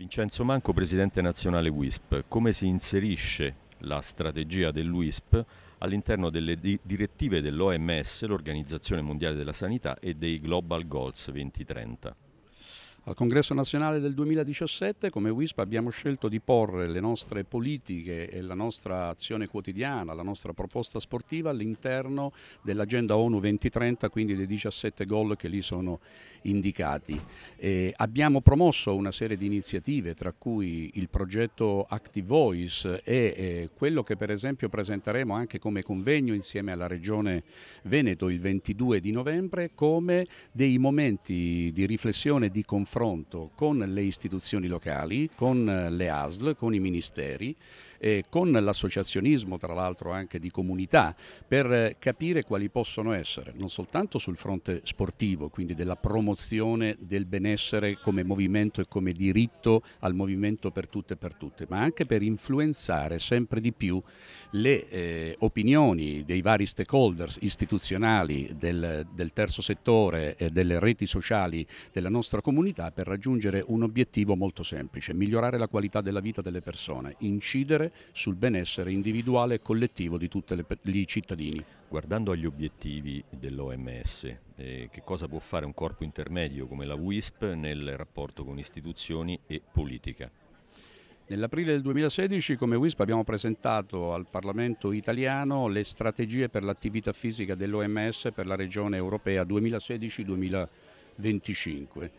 Vincenzo Manco, presidente nazionale WISP, come si inserisce la strategia dell'WISP all'interno delle di direttive dell'OMS, l'Organizzazione Mondiale della Sanità, e dei Global Goals 2030? Al congresso nazionale del 2017 come WISP abbiamo scelto di porre le nostre politiche e la nostra azione quotidiana, la nostra proposta sportiva all'interno dell'agenda ONU 2030, quindi dei 17 gol che lì sono indicati. E abbiamo promosso una serie di iniziative tra cui il progetto Active Voice e quello che per esempio presenteremo anche come convegno insieme alla Regione Veneto il 22 di novembre come dei momenti di riflessione, di confronto confronto con le istituzioni locali, con eh, le ASL, con i ministeri, eh, con l'associazionismo tra l'altro anche di comunità per eh, capire quali possono essere, non soltanto sul fronte sportivo, quindi della promozione del benessere come movimento e come diritto al movimento per tutte e per tutte, ma anche per influenzare sempre di più le eh, opinioni dei vari stakeholders istituzionali del, del terzo settore e delle reti sociali della nostra comunità attività per raggiungere un obiettivo molto semplice, migliorare la qualità della vita delle persone, incidere sul benessere individuale e collettivo di tutti i cittadini. Guardando agli obiettivi dell'OMS, eh, che cosa può fare un corpo intermedio come la WISP nel rapporto con istituzioni e politica? Nell'aprile del 2016 come WISP abbiamo presentato al Parlamento italiano le strategie per l'attività fisica dell'OMS per la regione europea 2016-2020. 25.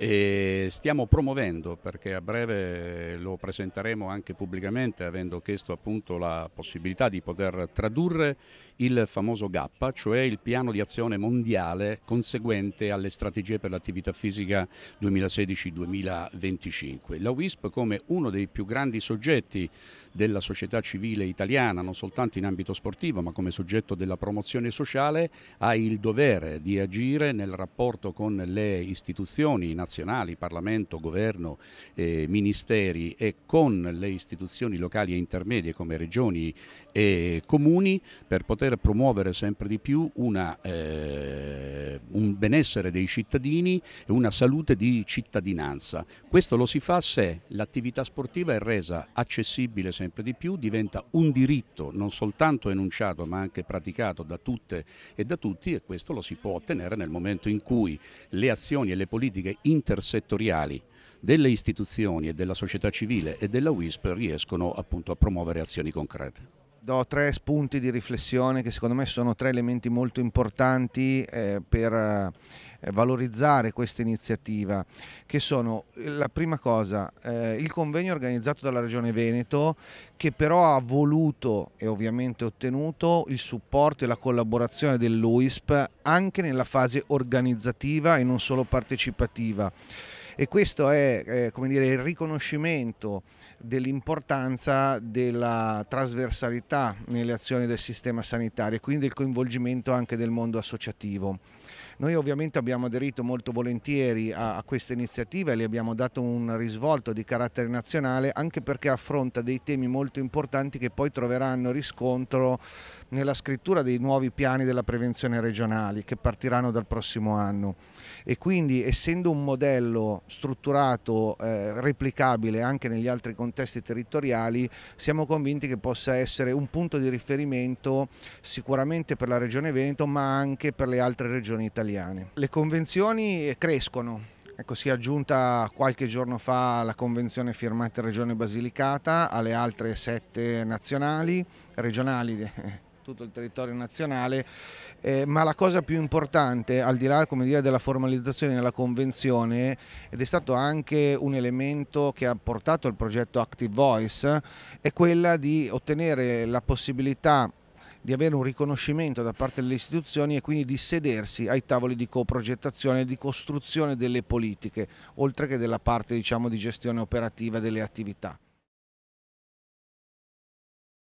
E stiamo promuovendo, perché a breve lo presenteremo anche pubblicamente, avendo chiesto appunto la possibilità di poter tradurre il famoso GAP, cioè il piano di azione mondiale conseguente alle strategie per l'attività fisica 2016-2025. La WISP come uno dei più grandi soggetti della società civile italiana, non soltanto in ambito sportivo, ma come soggetto della promozione sociale, ha il dovere di agire nel rapporto con le istituzioni nazionali, Parlamento, Governo, eh, Ministeri e con le istituzioni locali e intermedie come regioni e comuni per poter per promuovere sempre di più una, eh, un benessere dei cittadini e una salute di cittadinanza. Questo lo si fa se l'attività sportiva è resa accessibile sempre di più, diventa un diritto non soltanto enunciato ma anche praticato da tutte e da tutti e questo lo si può ottenere nel momento in cui le azioni e le politiche intersettoriali delle istituzioni e della società civile e della WISP riescono appunto a promuovere azioni concrete do tre spunti di riflessione che secondo me sono tre elementi molto importanti eh, per eh, valorizzare questa iniziativa, che sono eh, la prima cosa, eh, il convegno organizzato dalla Regione Veneto che però ha voluto e ovviamente ottenuto il supporto e la collaborazione dell'UISP anche nella fase organizzativa e non solo partecipativa e questo è eh, come dire, il riconoscimento dell'importanza della trasversalità nelle azioni del sistema sanitario e quindi del coinvolgimento anche del mondo associativo. Noi ovviamente abbiamo aderito molto volentieri a, a questa iniziativa e le abbiamo dato un risvolto di carattere nazionale anche perché affronta dei temi molto importanti che poi troveranno riscontro nella scrittura dei nuovi piani della prevenzione regionali che partiranno dal prossimo anno e quindi essendo un modello strutturato, eh, replicabile anche negli altri contesti territoriali, siamo convinti che possa essere un punto di riferimento sicuramente per la regione Veneto ma anche per le altre regioni italiane. Le convenzioni eh, crescono, Ecco, si è aggiunta qualche giorno fa la convenzione firmata in Regione Basilicata alle altre sette nazionali, regionali eh, tutto il territorio nazionale, eh, ma la cosa più importante, al di là dire, della formalizzazione della convenzione, ed è stato anche un elemento che ha portato al progetto Active Voice, è quella di ottenere la possibilità di avere un riconoscimento da parte delle istituzioni e quindi di sedersi ai tavoli di coprogettazione e di costruzione delle politiche, oltre che della parte diciamo, di gestione operativa delle attività.